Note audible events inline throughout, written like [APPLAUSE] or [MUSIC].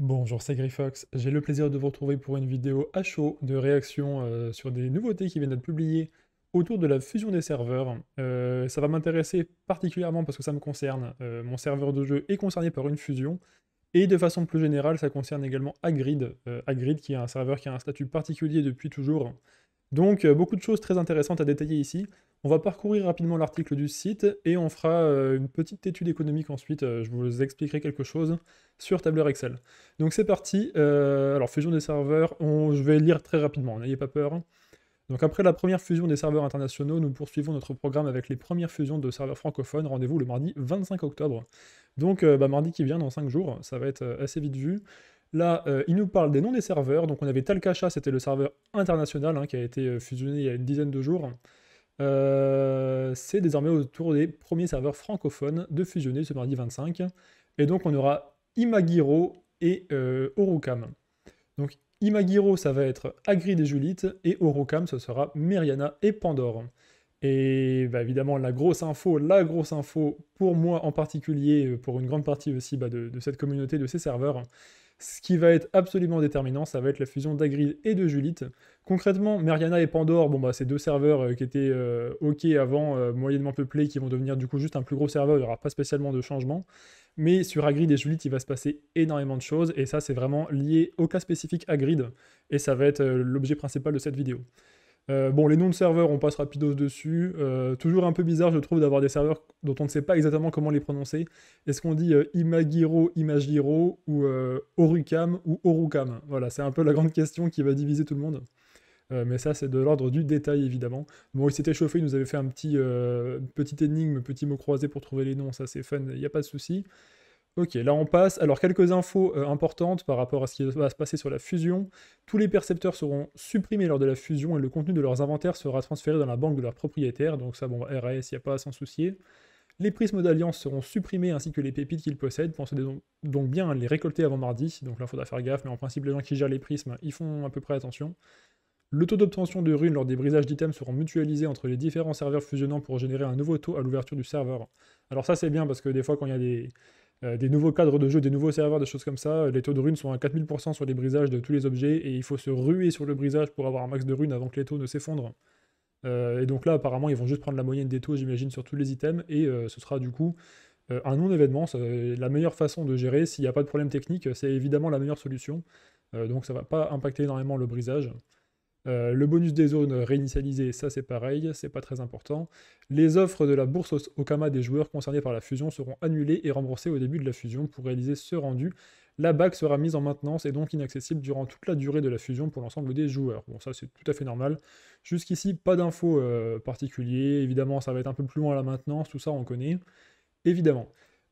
Bonjour, c'est Grifox. J'ai le plaisir de vous retrouver pour une vidéo à chaud de réaction euh, sur des nouveautés qui viennent d'être publiées autour de la fusion des serveurs. Euh, ça va m'intéresser particulièrement parce que ça me concerne. Euh, mon serveur de jeu est concerné par une fusion. Et de façon plus générale, ça concerne également Agrid. Agrid qui est un serveur qui a un statut particulier depuis toujours. Donc euh, beaucoup de choses très intéressantes à détailler ici. On va parcourir rapidement l'article du site et on fera euh, une petite étude économique ensuite. Euh, je vous expliquerai quelque chose sur tableur Excel. Donc c'est parti. alors fusion des serveurs, on, je vais lire très rapidement, n'ayez pas peur. Donc après la première fusion des serveurs internationaux, nous poursuivons notre programme avec les premières fusions de serveurs francophones. Rendez-vous le mardi 25 octobre. Donc bah, mardi qui vient dans 5 jours, ça va être assez vite vu. Là, euh, il nous parle des noms des serveurs. Donc, on avait Talcacha, c'était le serveur international hein, qui a été euh, fusionné il y a une dizaine de jours. Euh, c'est désormais autour des premiers serveurs francophones de fusionner ce mardi 25. Et donc, on aura Imagiro et euh, Donc, Imagiro, ça va être Agri et Julites et Orocam, ce sera Meriana et Pandore. Et bah, évidemment, la grosse info, la grosse info pour moi en particulier, pour une grande partie aussi bah, de, cette communauté, de ces serveurs, ce qui va être absolument déterminant, ça va être la fusion d'Agrid et de Julite. Concrètement, Meriana et Pandore, bon bah c'est deux serveurs euh, qui étaient euh, OK avant, euh, moyennement peuplés, qui vont devenir du coup juste un plus gros serveur, il n'y aura pas spécialement de changement. Mais sur Agrid et Julite, il va se passer énormément de choses, et ça c'est vraiment lié au cas spécifique Agrid, et ça va être l'objet principal de cette vidéo. Euh, bon, les noms de serveurs, on passe rapidement dessus. Euh, toujours un peu bizarre, je trouve, d'avoir des serveurs dont on ne sait pas exactement comment les prononcer. Est-ce qu'on dit euh, Imagiro, Imagiro ou Orukam ou Orukam Voilà, c'est un peu la grande question qui va diviser tout le monde. mais ça, c'est de l'ordre du détail, évidemment. Bon, il s'était chauffé, il nous avait fait un petit petite énigme, petit mot croisé pour trouver les noms. Ça, c'est fun, il n'y a pas de souci. Ok, là on passe. Alors quelques infos euh, importantes par rapport à ce qui va se passer sur la fusion. Tous les percepteurs seront supprimés lors de la fusion et le contenu de leurs inventaires sera transféré dans la banque de leur propriétaire. Donc ça, bon, RAS, il n'y a pas à s'en soucier. Les prismes d'alliance seront supprimés ainsi que les pépites qu'ils possèdent. Pensez donc bien à les récolter avant mardi. Donc là, il faudra faire gaffe, mais en principe, les gens qui gèrent les prismes, ils font à peu près attention. Le taux d'obtention de runes lors des brisages d'items seront mutualisés entre les différents serveurs fusionnants pour générer un nouveau taux à l'ouverture du serveur. Alors ça c'est bien parce que des fois quand il y a des, euh, des nouveaux cadres de jeu, des nouveaux serveurs, des choses comme ça. Euh, les taux de runes sont à 4000% sur les brisages de tous les objets et il faut se ruer sur le brisage pour avoir un max de runes avant que les taux ne s'effondrent. Euh, et donc là, apparemment, ils vont juste prendre la moyenne des taux, j'imagine, sur tous les items et ce sera du coup un non-événement. La meilleure façon de gérer, s'il n'y a pas de problème technique, c'est évidemment la meilleure solution. donc ça ne va pas impacter énormément le brisage. Euh, le bonus des zones réinitialisées, ça c'est pareil, c'est pas très important. Les offres de la bourse Okama des joueurs concernés par la fusion seront annulées et remboursées au début de la fusion pour réaliser ce rendu. La bague sera mise en maintenance et donc inaccessible durant toute la durée de la fusion pour l'ensemble des joueurs. Bon, ça c'est tout à fait normal. Jusqu'ici, pas d'infos euh, particulier. Évidemment, ça va être un peu plus loin à la maintenance, tout ça on connaît. Évidemment.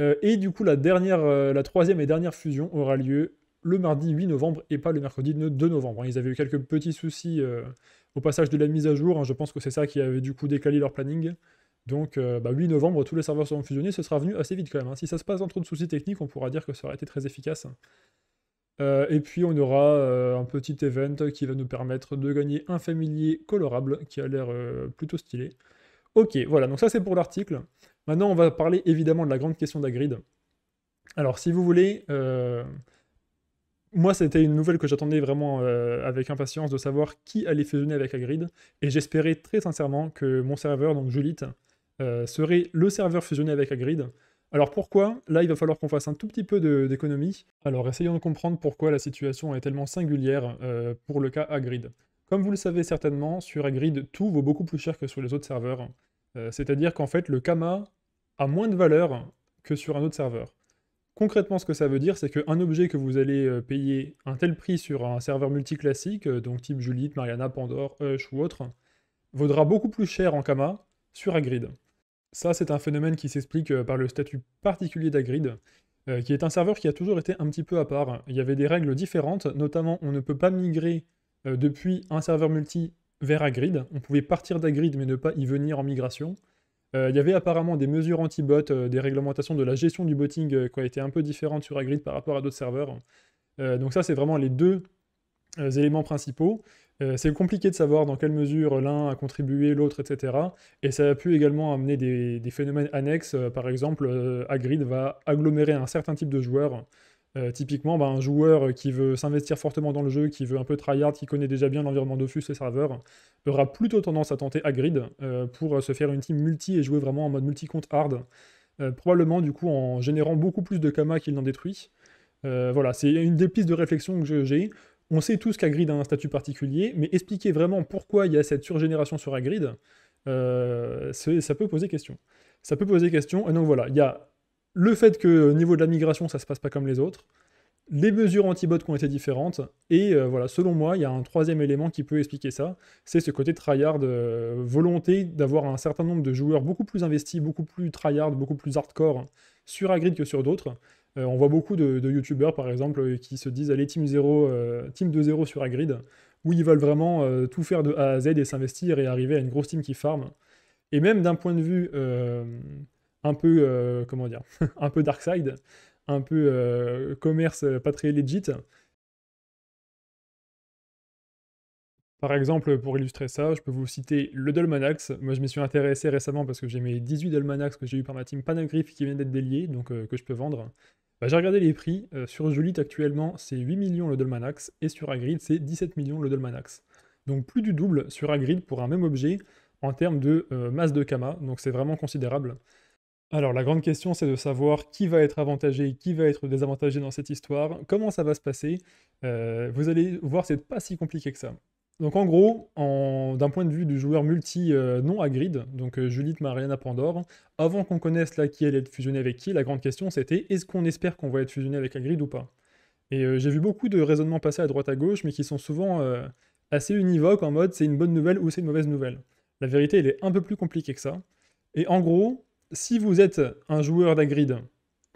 Euh, et du coup, la, dernière, la troisième et dernière fusion aura lieu le mardi 8 novembre et pas le mercredi 2 novembre. Hein. Ils avaient eu quelques petits soucis euh, au passage de la mise à jour. Hein. Je pense que c'est ça qui avait du coup décalé leur planning. Donc 8 euh, bah, novembre, tous les serveurs seront fusionnés. Ce sera venu assez vite quand même. Hein. Si ça se passe entre trop de soucis techniques, on pourra dire que ça aurait été très efficace. Euh, et puis on aura un petit event qui va nous permettre de gagner un familier colorable qui a l'air plutôt stylé. Ok, voilà, donc ça c'est pour l'article. Maintenant on va parler évidemment de la grande question d'Agrid. Alors si vous voulez, moi, c'était une nouvelle que j'attendais vraiment euh, avec impatience de savoir qui allait fusionner avec Hagrid, et j'espérais très sincèrement que mon serveur, donc Julite, euh, serait le serveur fusionné avec Hagrid. Alors pourquoi Là, il va falloir qu'on fasse un tout petit peu d'économie. Alors essayons de comprendre pourquoi la situation est tellement singulière euh, pour le cas Hagrid. Comme vous le savez certainement, sur Hagrid, tout vaut beaucoup plus cher que sur les autres serveurs. C'est-à-dire qu'en fait, le Kama a moins de valeur que sur un autre serveur. Concrètement, ce que ça veut dire, c'est qu'un objet que vous allez euh, payer un tel prix sur un serveur multiclassique, euh, donc type Juliette, Mariana, Pandore, Hush ou autre, vaudra beaucoup plus cher en Kama sur Agrid. Ça, c'est un phénomène qui s'explique euh, par le statut particulier d'Agrid, qui est un serveur qui a toujours été un petit peu à part. Il y avait des règles différentes, notamment on ne peut pas migrer depuis un serveur multi vers Agrid. On pouvait partir d'Agrid mais ne pas y venir en migration. Euh, il y avait apparemment des mesures anti-bot, euh, des réglementations de la gestion du botting euh, qui ont été un peu différentes sur Agrid par rapport à d'autres serveurs. donc ça, c'est vraiment les deux éléments principaux. c'est compliqué de savoir dans quelle mesure l'un a contribué, l'autre, etc. Et ça a pu également amener des, phénomènes annexes. Par exemple, Agrid va agglomérer un certain type de joueurs euh, typiquement, bah, un joueur qui veut s'investir fortement dans le jeu, qui veut un peu tryhard, qui connaît déjà bien l'environnement Dofus et serveur, aura plutôt tendance à tenter Agrid euh, pour euh, se faire une team multi et jouer vraiment en mode multi-compte hard. probablement, du coup, en générant beaucoup plus de Kama qu'il n'en détruit. voilà, c'est une des pistes de réflexion que j'ai. On sait tous qu'Agrid a un statut particulier, mais expliquer vraiment pourquoi il y a cette surgénération sur Agrid, ça peut poser question. Ça peut poser question, et donc voilà, il y a le fait que euh, au niveau de la migration, ça se passe pas comme les autres, les mesures anti-bots qui ont été différentes, et euh, voilà, selon moi, il y a un troisième élément qui peut expliquer ça, c'est ce côté tryhard, euh, volonté d'avoir un certain nombre de joueurs beaucoup plus investis, beaucoup plus tryhard, beaucoup plus hardcore sur Agrid que sur d'autres. on voit beaucoup de, Youtubers, youtubeurs, par exemple, qui se disent allez, team 0, team 2-0 sur Agrid, où ils veulent vraiment tout faire de A à Z et s'investir et arriver à une grosse team qui farm. Et même d'un point de vue un peu, euh, comment dire, [LAUGHS] un peu dark side, un peu euh, commerce euh, pas très legit. Par exemple, pour illustrer ça, je peux vous citer le Dolmanax. Moi, je m'y suis intéressé récemment parce que j'ai mes 18 Dolmanax que j'ai eu par ma team Panagriff qui vient d'être délié, donc que je peux vendre. Bah, j'ai regardé les prix. sur Jolite, actuellement, c'est 8 millions le Dolmanax et sur Agrid, c'est 17 millions le Dolmanax. Donc plus du double sur Agrid pour un même objet en termes de masse de Kama, donc c'est vraiment considérable. Alors la grande question, c'est de savoir qui va être avantagé, qui va être désavantagé dans cette histoire, comment ça va se passer. Euh, vous allez voir, c'est pas si compliqué que ça. Donc en gros, d'un point de vue du joueur multi euh, non à grid, donc euh, Juliette, Mariana, Pandore, avant qu'on connaisse là qui allait être fusionné avec qui, la grande question c'était est-ce qu'on espère qu'on va être fusionné avec agrid grid ou pas Et j'ai vu beaucoup de raisonnements passer à droite à gauche, mais qui sont souvent assez univoques en mode c'est une bonne nouvelle ou c'est une mauvaise nouvelle. La vérité, elle est un peu plus compliquée que ça. Et en gros, si vous êtes un joueur d'Agrid,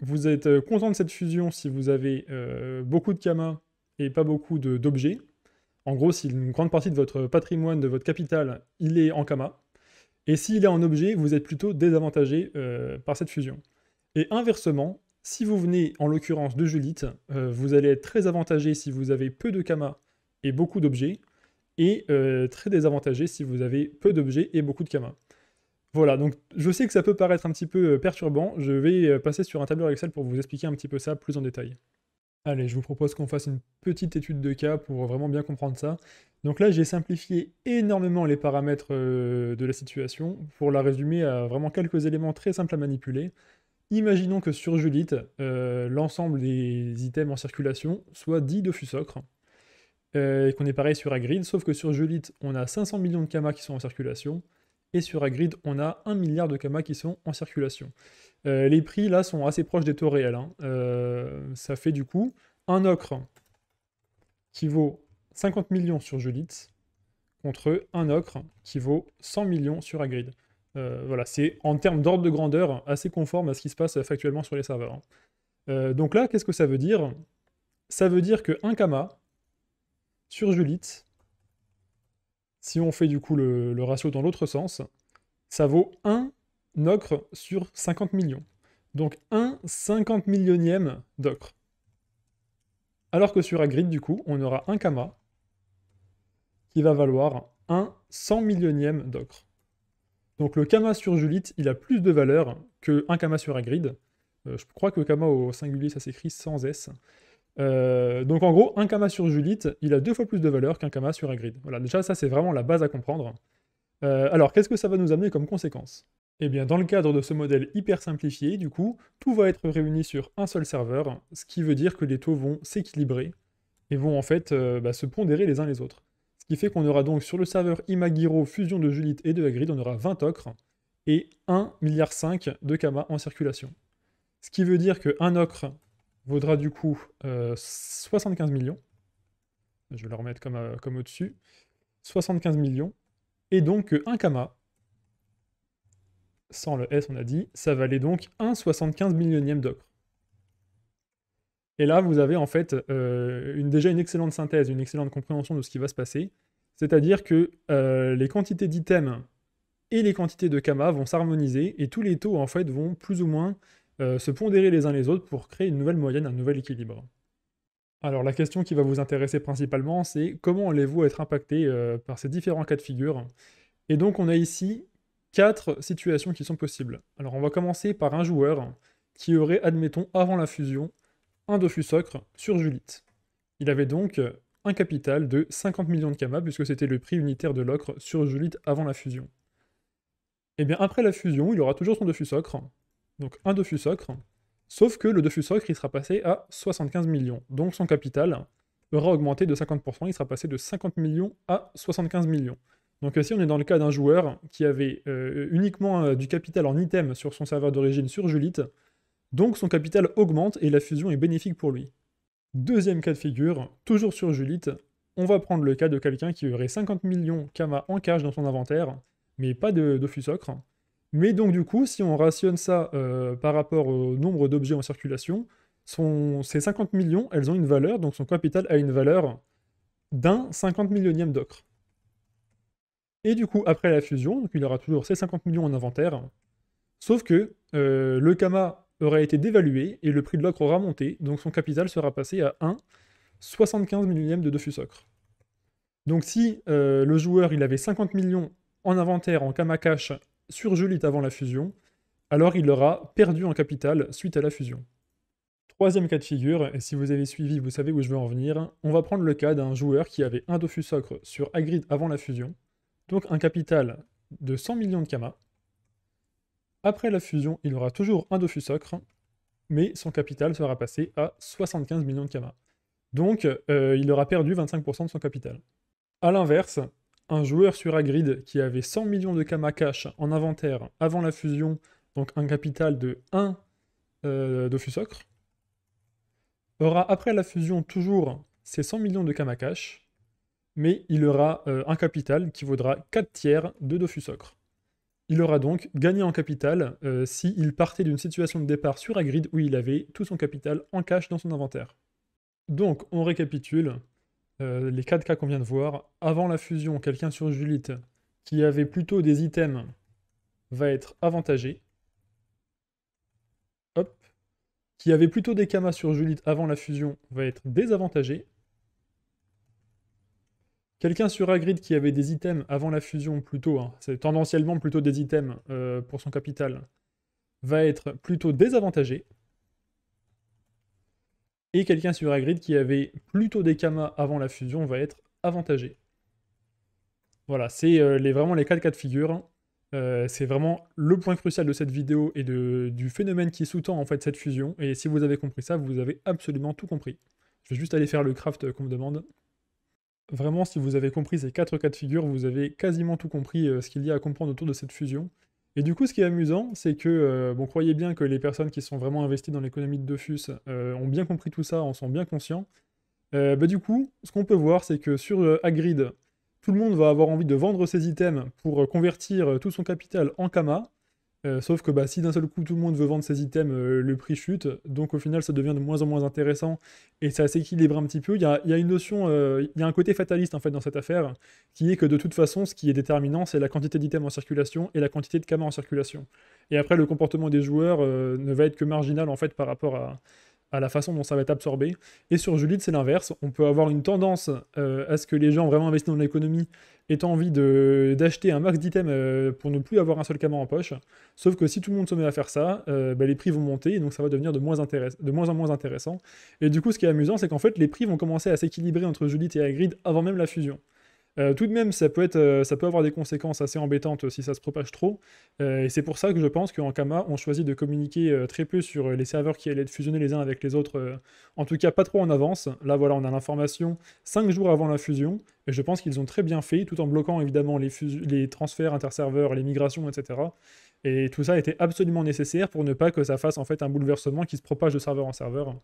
vous êtes euh, content de cette fusion si vous avez euh, beaucoup de Kama et pas beaucoup d'objets. En gros, si une grande partie de votre patrimoine, de votre capital, il est en Kama. Et s'il est en objet, vous êtes plutôt désavantagé euh, par cette fusion. Et inversement, si vous venez en l'occurrence de Julite, vous allez être très avantagé si vous avez peu de Kama et beaucoup d'objets, et très désavantagé si vous avez peu d'objets et beaucoup de Kama. Voilà, donc je sais que ça peut paraître un petit peu euh, perturbant, je vais euh, passer sur un tableur Excel pour vous expliquer un petit peu ça plus en détail. Allez, je vous propose qu'on fasse une petite étude de cas pour vraiment bien comprendre ça. Donc là, j'ai simplifié énormément les paramètres euh, de la situation pour la résumer à vraiment quelques éléments très simples à manipuler. Imaginons que sur Julite, l'ensemble des items en circulation soit 10 de fusocres et qu'on est pareil sur Agrid, sauf que sur Julite, on a 500 millions de kamas qui sont en circulation, et sur Agrid, on a 1 milliard de camas qui sont en circulation. Euh, les prix là sont assez proches des taux réels. Hein. Euh, ça fait du coup un ocre qui vaut 50 millions sur Julitz contre un ocre qui vaut 100 millions sur Agrid. Euh, voilà, c'est en termes d'ordre de grandeur assez conforme à ce qui se passe factuellement sur les serveurs. Hein. donc là, qu'est-ce que ça veut dire Ça veut dire que un Kama sur Julitz, si on fait du coup le, ratio dans l'autre sens, ça vaut 1 ocre sur 50 millions. Donc 1 50 millionième d'ocre. Alors que sur Agrid, du coup, on aura un kama qui va valoir 1 100 millionième d'ocre. Donc le kama sur Julite, il a plus de valeur que un kama sur Agrid. Euh, je crois que kama au singulier, ça s'écrit sans S. Euh, donc en gros, un Kama sur Julite, il a deux fois plus de valeur qu'un Kama sur Agrid. Voilà, déjà ça c'est vraiment la base à comprendre. Euh, alors qu'est-ce que ça va nous amener comme conséquence Eh bien dans le cadre de ce modèle hyper simplifié, du coup, tout va être réuni sur un seul serveur, ce qui veut dire que les taux vont s'équilibrer et vont en fait euh, bah, se pondérer les uns les autres. Ce qui fait qu'on aura donc sur le serveur Imagiro fusion de Julite et de Hagrid, on aura 20 ocres et 1,5 milliard de Kama en circulation. Ce qui veut dire qu'un ocre vaudra du coup 75 euh, millions. Je vais le remettre comme, euh, comme au-dessus. 75 millions. Et donc euh, un kama, sans le S on a dit, ça valait donc 75 millionième d'ocre. Et là, vous avez en fait une, déjà une excellente synthèse, une excellente compréhension de ce qui va se passer. C'est-à-dire que les quantités d'items et les quantités de kama vont s'harmoniser et tous les taux en fait vont plus ou moins euh, se pondérer les uns les autres pour créer une nouvelle moyenne, un nouvel équilibre. Alors la question qui va vous intéresser principalement, c'est comment allez-vous être impacté euh, par ces différents cas de figure Et donc on a ici quatre situations qui sont possibles. Alors on va commencer par un joueur qui aurait, admettons, avant la fusion, un Dofus Ocre sur Julite. Il avait donc un capital de 50 millions de Kama, puisque c'était le prix unitaire de l'ocre sur Julite avant la fusion. Et eh bien après la fusion, il aura toujours son Dofus Ocre, donc un dofusocre, sauf que le dofusocre il sera passé à 75 millions. Donc son capital aura augmenté de 50%, il sera passé de 50 millions à 75 millions. Donc ici on est dans le cas d'un joueur qui avait euh, uniquement euh, du capital en item sur son serveur d'origine sur Julite, donc son capital augmente et la fusion est bénéfique pour lui. Deuxième cas de figure, toujours sur Julite, on va prendre le cas de quelqu'un qui aurait 50 millions Kama en cash dans son inventaire, mais pas de, de mais donc du coup, si on rationne ça euh, par rapport au nombre d'objets en circulation, ces 50 millions, elles ont une valeur, donc son capital a une valeur d'un 50 millionième d'ocre. Et du coup, après la fusion, donc il aura toujours ses 50 millions en inventaire, sauf que euh, le Kama aura été dévalué et le prix de l'ocre aura monté, donc son capital sera passé à 1 75 millionième de Dofus Ocre. Donc si euh, le joueur il avait 50 millions en inventaire en Kama Cash sur avant la fusion, alors il aura perdu en capital suite à la fusion. Troisième cas de figure, et si vous avez suivi, vous savez où je veux en venir, on va prendre le cas d'un joueur qui avait un dofusocre sur Agrid avant la fusion, donc un capital de 100 millions de Kama. Après la fusion, il aura toujours un dofusocre, mais son capital sera passé à 75 millions de Kama. Donc, euh, il aura perdu 25% de son capital. A l'inverse, un joueur sur Agrid qui avait 100 millions de Kama cash en inventaire avant la fusion, donc un capital de 1 euh, aura après la fusion toujours ses 100 millions de Kama mais il aura euh, un capital qui vaudra 4 tiers de dofusocre. Il aura donc gagné en capital euh, si s'il partait d'une situation de départ sur Agrid où il avait tout son capital en cash dans son inventaire. Donc, on récapitule. Euh, les 4 cas qu'on vient de voir, avant la fusion, quelqu'un sur Julite qui avait plutôt des items va être avantagé. Hop. Qui avait plutôt des Kamas sur Julite avant la fusion va être désavantagé. Quelqu'un sur Agrid qui avait des items avant la fusion plutôt, hein, c'est tendanciellement plutôt des items euh, pour son capital, va être plutôt désavantagé et quelqu'un sur grid qui avait plutôt des Kamas avant la fusion va être avantagé. Voilà, c'est euh, vraiment les 4 cas de figure. Hein. Euh, c'est vraiment le point crucial de cette vidéo et du phénomène qui sous-tend en fait cette fusion. Et si vous avez compris ça, vous avez absolument tout compris. Je vais juste aller faire le craft qu'on me demande. Vraiment, si vous avez compris ces 4 cas de figure, vous avez quasiment tout compris euh, ce qu'il y a à comprendre autour de cette fusion. Et du coup, ce qui est amusant, c'est que, euh, bon, croyez bien que les personnes qui sont vraiment investies dans l'économie de Dofus euh, ont bien compris tout ça, en sont bien conscients. Euh, bah, du coup, ce qu'on peut voir, c'est que sur Agrid, tout le monde va avoir envie de vendre ses items pour convertir tout son capital en Kama. Euh, sauf que bah, si d'un seul coup tout le monde veut vendre ses items, euh, le prix chute. Donc au final, ça devient de moins en moins intéressant et ça s'équilibre un petit peu. Il y a, une notion, euh, il y a un côté fataliste en fait dans cette affaire, qui est que de toute façon, ce qui est déterminant, c'est la quantité d'items en circulation et la quantité de camas en circulation. Et après, le comportement des joueurs ne va être que marginal en fait par rapport à, à la façon dont ça va être absorbé. Et sur Julide, c'est l'inverse. On peut avoir une tendance euh, à ce que les gens vraiment investis dans l'économie aient envie d'acheter un max d'items euh, pour ne plus avoir un seul camion en poche. Sauf que si tout le monde se met à faire ça, euh, bah, les prix vont monter et donc ça va devenir de moins, de moins en moins intéressant. Et du coup, ce qui est amusant, c'est qu'en fait, les prix vont commencer à s'équilibrer entre Julide et Agrid avant même la fusion. Euh, tout de même, euh, ça peut, avoir des conséquences assez embêtantes si ça se propage trop. Euh, et c'est pour ça que je pense qu'en Kama, on choisit de communiquer très peu sur les serveurs qui allaient être fusionnés les uns avec les autres. en tout cas, pas trop en avance. Là, voilà, on a l'information 5 jours avant la fusion. Et je pense qu'ils ont très bien fait, tout en bloquant évidemment les, les transferts serveurs les migrations, etc. Et tout ça était absolument nécessaire pour ne pas que ça fasse en fait un bouleversement qui se propage de serveur en serveur.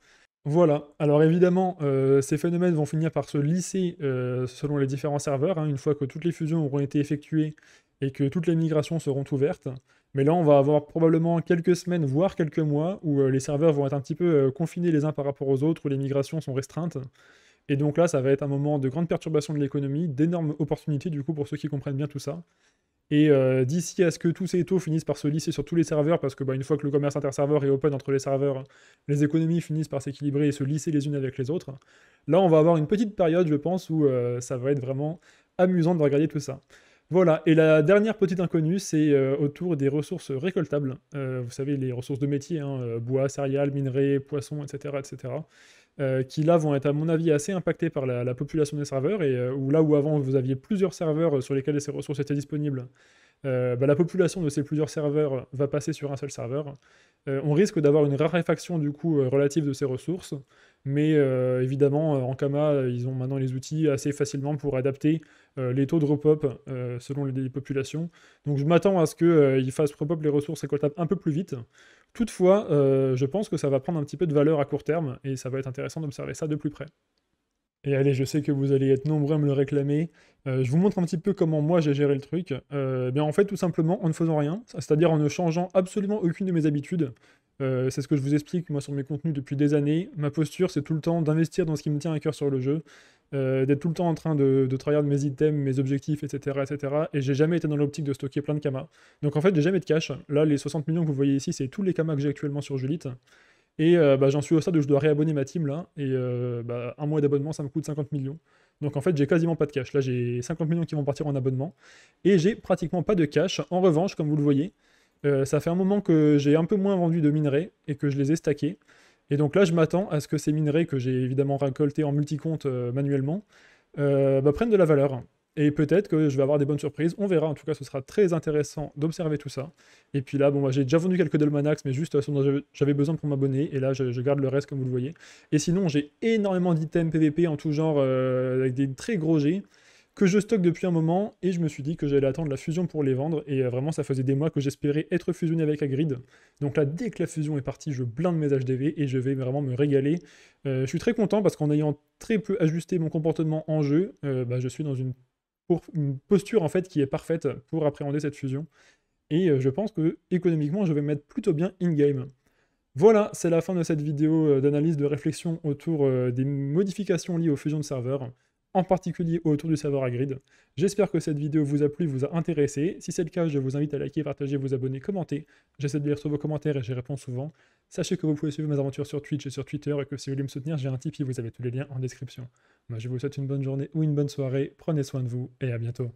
Voilà, alors évidemment, euh, ces phénomènes vont finir par se lisser euh, selon les différents serveurs, hein, une fois que toutes les fusions auront été effectuées et que toutes les migrations seront ouvertes. Mais là, on va avoir probablement quelques semaines, voire quelques mois, où euh, les serveurs vont être un petit peu confinés les uns par rapport aux autres, où les migrations sont restreintes. Et donc là, ça va être un moment de grande perturbation de l'économie, d'énormes opportunités du coup pour ceux qui comprennent bien tout ça. Et euh, d'ici à ce que tous ces taux finissent par se lisser sur tous les serveurs, parce que bah, une fois que le commerce inter-serveur est open entre les serveurs, les économies finissent par s'équilibrer et se lisser les unes avec les autres, là on va avoir une petite période, je pense, où euh, ça va être vraiment amusant de regarder tout ça. Voilà, et la dernière petite inconnue, c'est euh, autour des ressources récoltables. vous savez, les ressources de métier, hein, bois, céréales, minerais, poissons, etc. etc. Euh, qui là vont être à mon avis assez impactés par la, population des serveurs, et euh, où là où avant vous aviez plusieurs serveurs euh, sur lesquels ces ressources étaient disponibles, euh, bah, la population de ces plusieurs serveurs va passer sur un seul serveur. Euh, on risque d'avoir une raréfaction du coup euh, relative de ces ressources, mais évidemment en Kama ils ont maintenant les outils assez facilement pour adapter les taux de repop selon les populations. Donc je m'attends à ce qu'ils fassent repop les ressources récoltables un peu plus vite. Toutefois, je pense que ça va prendre un petit peu de valeur à court terme et ça va être intéressant d'observer ça de plus près. Et allez, je sais que vous allez être nombreux à me le réclamer. Euh, je vous montre un petit peu comment moi j'ai géré le truc. Euh, bien en fait, tout simplement en ne faisant rien, c'est-à-dire en ne changeant absolument aucune de mes habitudes. Euh, c'est ce que je vous explique moi sur mes contenus depuis des années. Ma posture, c'est tout le temps d'investir dans ce qui me tient à cœur sur le jeu, d'être tout le temps en train de, travailler mes items, mes objectifs, etc. etc. et j'ai jamais été dans l'optique de stocker plein de kamas. Donc en fait, j'ai jamais de cash. Là, les 60 millions que vous voyez ici, c'est tous les kamas que j'ai actuellement sur Julite. Et euh, bah, j'en suis au stade où je dois réabonner ma team là. Et euh, bah, un mois d'abonnement, ça me coûte 50 millions. Donc en fait, j'ai quasiment pas de cash. Là, j'ai 50 millions qui vont partir en abonnement. Et j'ai pratiquement pas de cash. En revanche, comme vous le voyez, euh, ça fait un moment que j'ai un peu moins vendu de minerais et que je les ai stackés. Et donc là, je m'attends à ce que ces minerais que j'ai évidemment récoltés en multicompte manuellement bah, prennent de la valeur. Et peut-être que je vais avoir des bonnes surprises. On verra. En tout cas, ce sera très intéressant d'observer tout ça. Et puis là, bon, j'ai déjà vendu quelques Delmanax, mais juste euh, ce dont j'avais besoin pour m'abonner. Et là, je, garde le reste, comme vous le voyez. Et sinon, j'ai énormément d'items PVP en tout genre, euh, avec des très gros jets que je stocke depuis un moment et je me suis dit que j'allais attendre la fusion pour les vendre et euh, vraiment ça faisait des mois que j'espérais être fusionné avec Agrid. Donc là dès que la fusion est partie je blinde mes HDV et je vais vraiment me régaler. je suis très content parce qu'en ayant très peu ajusté mon comportement en jeu, bah, je suis dans une pour une posture en fait qui est parfaite pour appréhender cette fusion. Et euh, je pense que économiquement, je vais mettre plutôt bien in-game. Voilà, c'est la fin de cette vidéo euh, d'analyse de réflexion autour euh, des modifications liées aux fusions de serveurs en particulier autour du serveur à grid. J'espère que cette vidéo vous a plu, vous a intéressé. Si c'est le cas, je vous invite à liker, partager, vous abonner, commenter. J'essaie de lire tous vos commentaires et j'y réponds souvent. Sachez que vous pouvez suivre mes aventures sur Twitch et sur Twitter et que si vous voulez me soutenir, j'ai un Tipeee, vous avez tous les liens en description. Moi, je vous souhaite une bonne journée ou une bonne soirée, prenez soin de vous et à bientôt.